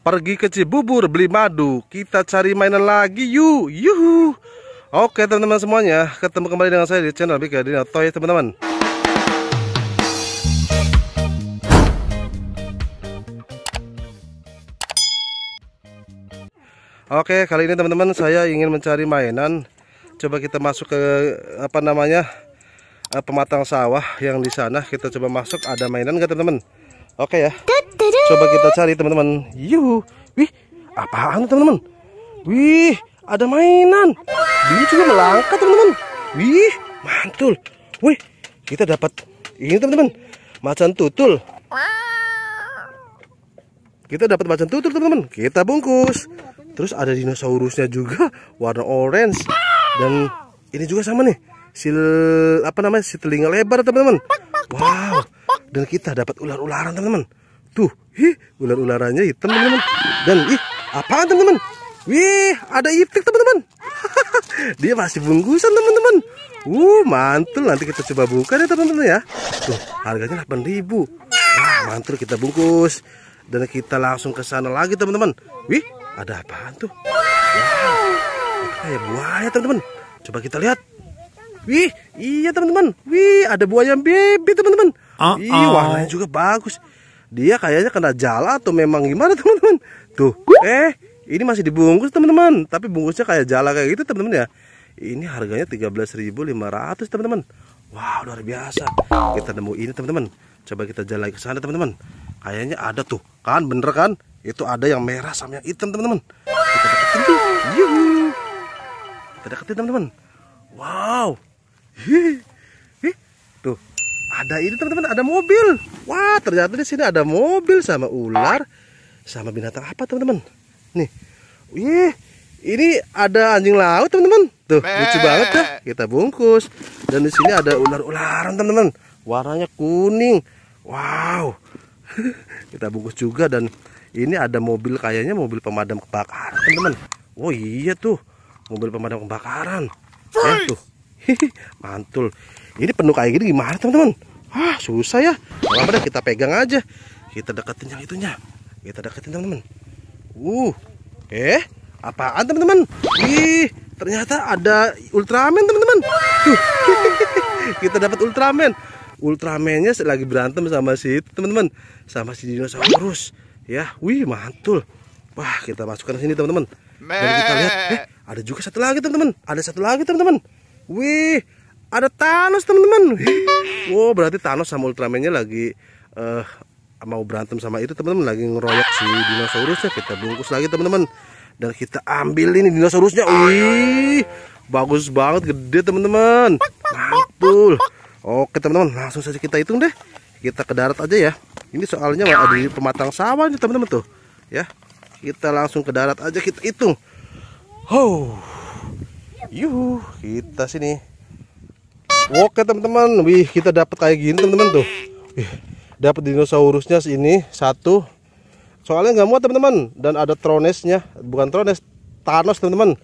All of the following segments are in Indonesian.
Pergi ke Cibubur beli madu. Kita cari mainan lagi yuk. Yuhu. Oke teman-teman semuanya, ketemu kembali dengan saya di channel Bika Dino Toy teman-teman. Oke, kali ini teman-teman saya ingin mencari mainan. Coba kita masuk ke apa namanya? Eh, pematang sawah yang di sana kita coba masuk ada mainan nggak teman-teman oke ya Coba kita cari teman-teman. Yuhu. Wih, apaan teman-teman? Wih, ada mainan. ini juga melangkah teman-teman. Wih, mantul. Wih, kita dapat ini teman-teman. Macan tutul. Kita dapat macan tutul teman-teman. Kita bungkus. Terus ada dinosaurusnya juga warna orange dan ini juga sama nih. Sil apa namanya? Si telinga lebar teman-teman. Wow. Dan kita dapat ular-ularan teman-teman. Tuh, ih, ular-ularannya hitam, teman-teman. Dan ih, apaan, teman-teman? Wih, ada itik, teman-teman. Dia masih bungkusan, teman-teman. Uh, mantul. Nanti kita coba buka deh, teman-teman ya. Tuh, harganya 8000 Wah, mantul kita bungkus. Dan kita langsung ke sana lagi, teman-teman. Wih, ada apaan tuh? Wow. kayak buaya, teman-teman. Coba kita lihat. Wih, iya teman-teman. Wih, ada buaya bebek teman-teman. Uh -oh. Ih, ah. warnanya juga bagus dia kayaknya kena jala atau memang gimana teman-teman tuh eh ini masih dibungkus teman-teman tapi bungkusnya kayak jala kayak gitu teman-teman ya ini harganya 13.500 teman-teman wow luar biasa kita nemu ini teman-teman coba kita jalan ke sana teman-teman kayaknya ada tuh kan bener kan itu ada yang merah sama yang hitam teman-teman kita deketin tuh Yuhu. kita deketin teman-teman wow Hih. Hih. tuh ada ini teman-teman ada mobil wah ternyata di sini ada mobil sama ular sama binatang apa teman-teman nih Wih, ini ada anjing laut teman-teman tuh Be. lucu banget ya kita bungkus dan di sini ada ular-ularan teman-teman warnanya kuning wow kita bungkus juga dan ini ada mobil kayaknya mobil pemadam kebakaran teman-teman oh iya tuh mobil pemadam kebakaran eh tuh mantul ini penuh kayak gini gimana teman-teman ah susah ya nggak apa kita pegang aja kita deketin yang itunya kita deketin teman-teman uh eh apaan teman-teman ih ternyata ada Ultraman teman-teman kita dapat Ultraman Ultramannya lagi berantem sama si itu teman-teman sama si dinosaurus ya wih mantul wah kita masukkan sini teman-teman dan kita lihat eh ada juga satu lagi teman-teman ada satu lagi teman-teman wih ada Thanos teman-teman wow berarti Thanos sama Ultramannya lagi uh, mau berantem sama itu teman-teman lagi ngeroyok si dinosaurusnya kita bungkus lagi teman-teman dan kita ambil ini dinosaurusnya wih bagus banget gede teman-teman mantul oke teman-teman langsung saja kita hitung deh kita ke darat aja ya ini soalnya ada di pematang sawah nih teman-teman tuh ya kita langsung ke darat aja kita hitung oh yuk kita sini Oke teman-teman, wih kita dapat kayak gini teman-teman tuh. dapat dinosaurusnya ini satu. Soalnya nggak muat teman-teman dan ada tronesnya, bukan trones, Thanos teman-teman.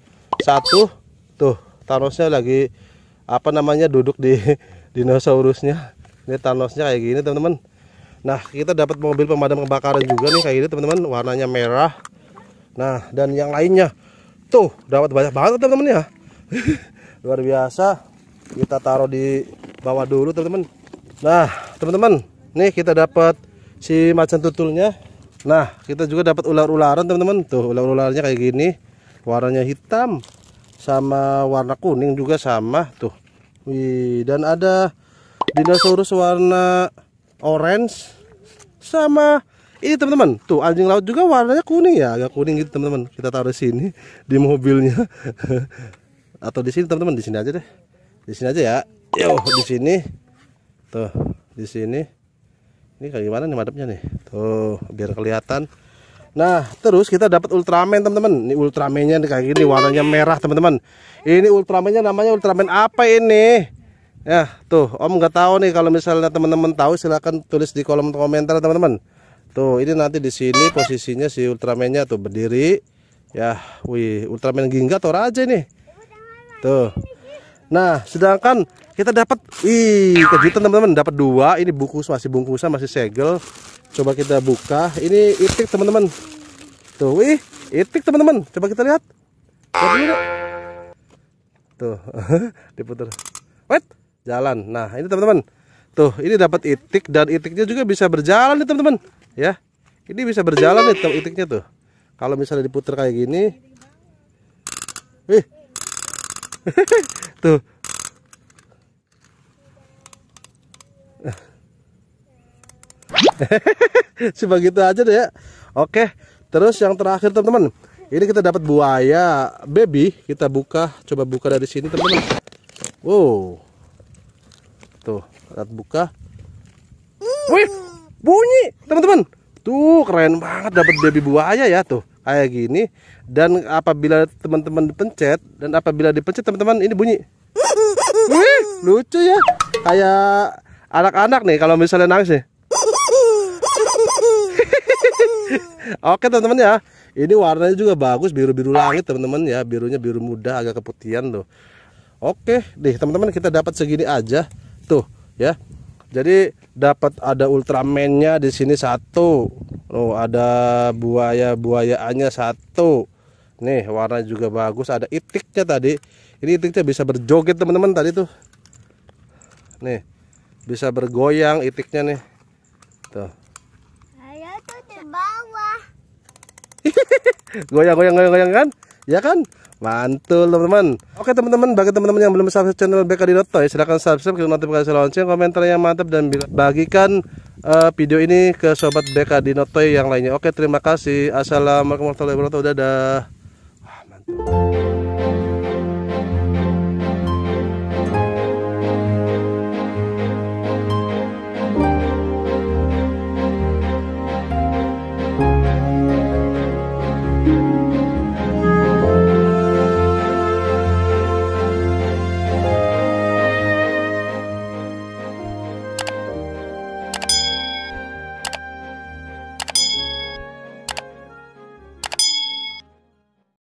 Satu, tuh Thanosnya lagi apa namanya duduk di dinosaurusnya. Ini Thanosnya kayak gini teman-teman. Nah kita dapat mobil pemadam kebakaran juga nih kayak gini teman-teman, warnanya merah. Nah dan yang lainnya, tuh dapat banyak banget teman-teman ya. Luar biasa kita taruh di bawah dulu teman-teman nah teman-teman nih kita dapat si macan tutulnya nah kita juga dapat ular-ularan teman-teman tuh ular-ularnya kayak gini warnanya hitam sama warna kuning juga sama tuh Wih, dan ada dinosaurus warna orange sama ini teman-teman tuh anjing laut juga warnanya kuning ya agak kuning gitu teman-teman kita taruh di sini di mobilnya atau di sini teman-teman di sini aja deh di sini aja ya yo di sini tuh di sini ini kayak gimana nih madepnya nih tuh biar kelihatan Nah, terus kita dapat Ultraman, teman-teman. Ini Ultramannya kayak gini, warnanya merah, teman-teman. Ini Ultramannya namanya Ultraman apa ini? Ya, tuh, Om nggak tahu nih kalau misalnya teman-teman tahu silahkan tulis di kolom komentar, teman-teman. Tuh, ini nanti di sini posisinya si Ultramannya tuh berdiri. Ya, wih, Ultraman Gingga Toraja nih. Tuh. Nah, sedangkan kita dapat ih kejutan teman-teman, dapat dua. Ini bungkus masih bungkusan, masih segel. Coba kita buka. Ini itik teman-teman. Tuh, wih, itik teman-teman. Coba kita lihat. Coba Tuh, diputar. Wait, jalan. Nah, ini teman-teman. Tuh, ini dapat itik dan itiknya juga bisa berjalan nih teman-teman. Ya, ini bisa berjalan nih itiknya tuh. Kalau misalnya diputar kayak gini, wih, Tuh. Cuma gitu aja deh ya. Oke, terus yang terakhir teman-teman. Ini kita dapat buaya baby, kita buka, coba buka dari sini teman-teman. Wow. Tuh, kita buka. Wih, bunyi, teman-teman. Tuh, keren banget dapat baby buaya ya tuh kayak gini dan apabila teman-teman dipencet dan apabila dipencet teman-teman ini bunyi Wih, lucu ya kayak anak-anak nih kalau misalnya nangis nih Oke teman-teman ya Ini warnanya juga bagus biru-biru langit teman-teman ya Birunya biru muda agak keputihan loh Oke deh teman-teman kita dapat segini aja Tuh ya Jadi dapat ada ultramennya di sini satu. Loh, ada buaya-buayaannya satu. Nih, warna juga bagus, ada itiknya tadi. Ini itiknya bisa berjoget, teman-teman, tadi tuh. Nih. Bisa bergoyang itiknya nih. Tuh. Saya tuh di bawah. goyang goyang goyang goyang kan? Ya kan? Mantul teman-teman. Oke teman-teman, bagi teman-teman yang belum subscribe channel BK Dinoto ya silahkan subscribe, klik notifikasi lonceng, komentar yang mantap dan bagikan uh, video ini ke sobat BK Dinoto yang lainnya. Oke terima kasih. Assalamualaikum warahmatullahi wabarakatuh. Dadah. Wah, mantul.